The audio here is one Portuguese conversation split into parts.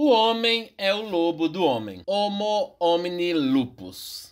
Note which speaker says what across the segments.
Speaker 1: O homem é o lobo do homem. Homo homini lupus.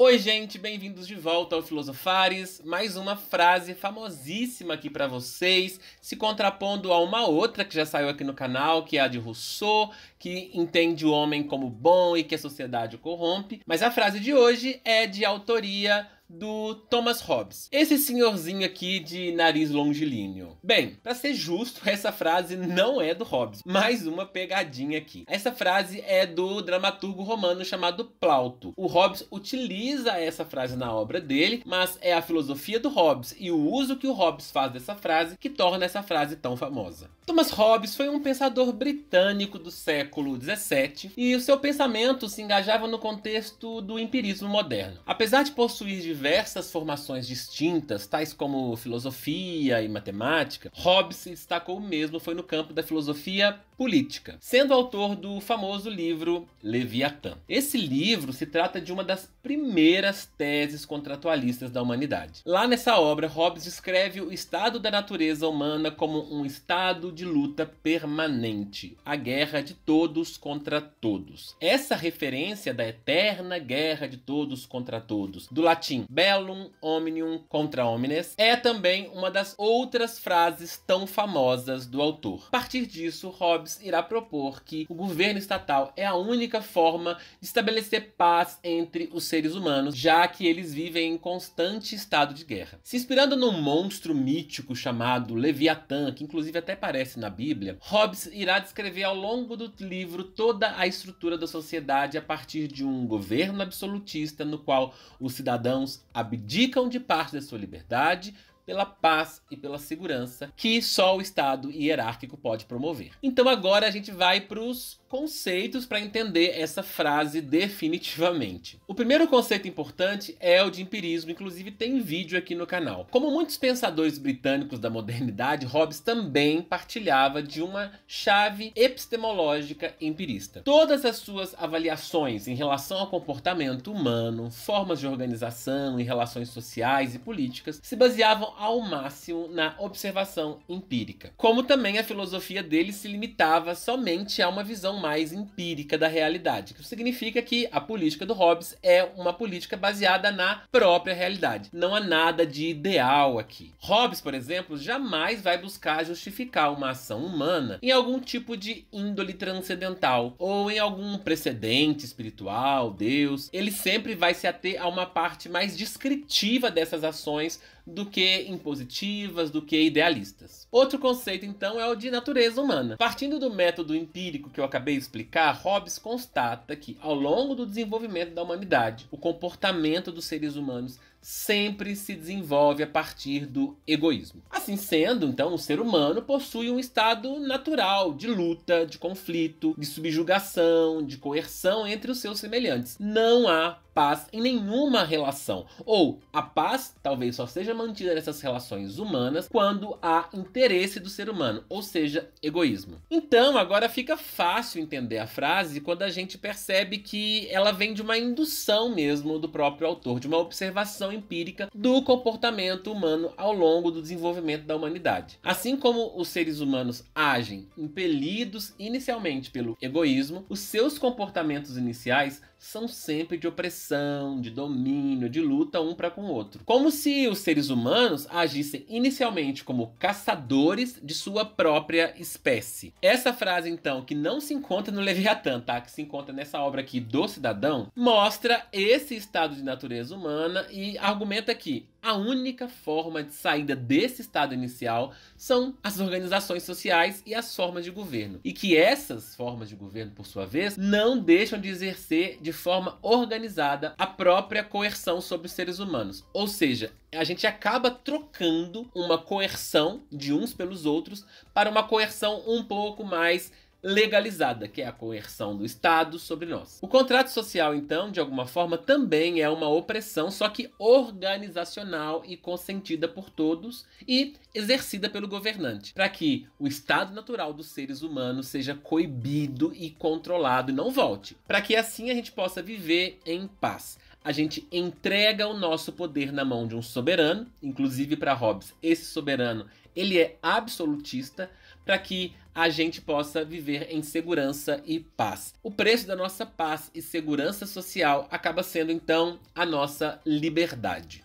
Speaker 1: Oi, gente, bem-vindos de volta ao Filosofares. Mais uma frase famosíssima aqui para vocês, se contrapondo a uma outra que já saiu aqui no canal, que é a de Rousseau, que entende o homem como bom e que a sociedade o corrompe. Mas a frase de hoje é de autoria do Thomas Hobbes. Esse senhorzinho aqui de nariz longilíneo. Bem, para ser justo, essa frase não é do Hobbes. Mais uma pegadinha aqui. Essa frase é do dramaturgo romano chamado Plauto. O Hobbes utiliza essa frase na obra dele, mas é a filosofia do Hobbes e o uso que o Hobbes faz dessa frase que torna essa frase tão famosa. Thomas Hobbes foi um pensador britânico do século 17 e o seu pensamento se engajava no contexto do empirismo moderno. Apesar de possuir diversas formações distintas, tais como filosofia e matemática, Hobbes se destacou mesmo foi no campo da filosofia política, sendo autor do famoso livro Leviatã. Esse livro se trata de uma das primeiras teses contratualistas da humanidade. Lá nessa obra, Hobbes descreve o estado da natureza humana como um estado de luta permanente, a guerra de todos contra todos. Essa referência da eterna guerra de todos contra todos, do latim bellum omnium contra omnes, é também uma das outras frases tão famosas do autor. A partir disso, Hobbes Hobbes irá propor que o governo estatal é a única forma de estabelecer paz entre os seres humanos, já que eles vivem em constante estado de guerra. Se inspirando num monstro mítico chamado Leviatã, que inclusive até aparece na Bíblia, Hobbes irá descrever ao longo do livro toda a estrutura da sociedade a partir de um governo absolutista no qual os cidadãos abdicam de parte da sua liberdade pela paz e pela segurança que só o Estado hierárquico pode promover. Então agora a gente vai para os conceitos para entender essa frase definitivamente. O primeiro conceito importante é o de empirismo, inclusive tem vídeo aqui no canal. Como muitos pensadores britânicos da modernidade, Hobbes também partilhava de uma chave epistemológica empirista. Todas as suas avaliações em relação ao comportamento humano, formas de organização e relações sociais e políticas se baseavam ao máximo na observação empírica. Como também a filosofia dele se limitava somente a uma visão mais empírica da realidade, que significa que a política do Hobbes é uma política baseada na própria realidade. Não há nada de ideal aqui. Hobbes, por exemplo, jamais vai buscar justificar uma ação humana em algum tipo de índole transcendental ou em algum precedente espiritual, Deus. Ele sempre vai se ater a uma parte mais descritiva dessas ações do que impositivas, do que idealistas. Outro conceito, então, é o de natureza humana. Partindo do método empírico que eu acabei de explicar, Hobbes constata que, ao longo do desenvolvimento da humanidade, o comportamento dos seres humanos sempre se desenvolve a partir do egoísmo. Assim sendo, então, o ser humano possui um estado natural de luta, de conflito, de subjugação, de coerção entre os seus semelhantes. Não há paz em nenhuma relação. Ou a paz talvez só seja mantida nessas relações humanas quando há interesse do ser humano, ou seja, egoísmo. Então, agora fica fácil entender a frase quando a gente percebe que ela vem de uma indução mesmo do próprio autor, de uma observação empírica do comportamento humano ao longo do desenvolvimento da humanidade. Assim como os seres humanos agem impelidos inicialmente pelo egoísmo, os seus comportamentos iniciais são sempre de opressão, de domínio, de luta um para com o outro. Como se os seres humanos agissem inicialmente como caçadores de sua própria espécie. Essa frase, então, que não se encontra no Leviatã, tá? Que se encontra nessa obra aqui do Cidadão, mostra esse estado de natureza humana e argumenta que a única forma de saída desse estado inicial são as organizações sociais e as formas de governo. E que essas formas de governo, por sua vez, não deixam de exercer de forma organizada a própria coerção sobre os seres humanos. Ou seja, a gente acaba trocando uma coerção de uns pelos outros para uma coerção um pouco mais legalizada, que é a coerção do Estado sobre nós. O contrato social, então, de alguma forma, também é uma opressão, só que organizacional e consentida por todos e exercida pelo governante, para que o estado natural dos seres humanos seja coibido e controlado e não volte, para que assim a gente possa viver em paz a gente entrega o nosso poder na mão de um soberano, inclusive para Hobbes, esse soberano, ele é absolutista, para que a gente possa viver em segurança e paz. O preço da nossa paz e segurança social acaba sendo então a nossa liberdade.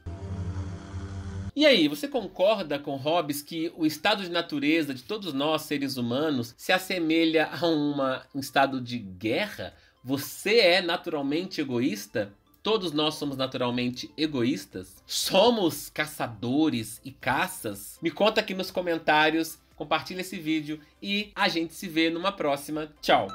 Speaker 1: E aí, você concorda com Hobbes que o estado de natureza de todos nós seres humanos se assemelha a uma, um estado de guerra? Você é naturalmente egoísta? todos nós somos naturalmente egoístas? Somos caçadores e caças? Me conta aqui nos comentários, compartilha esse vídeo e a gente se vê numa próxima. Tchau!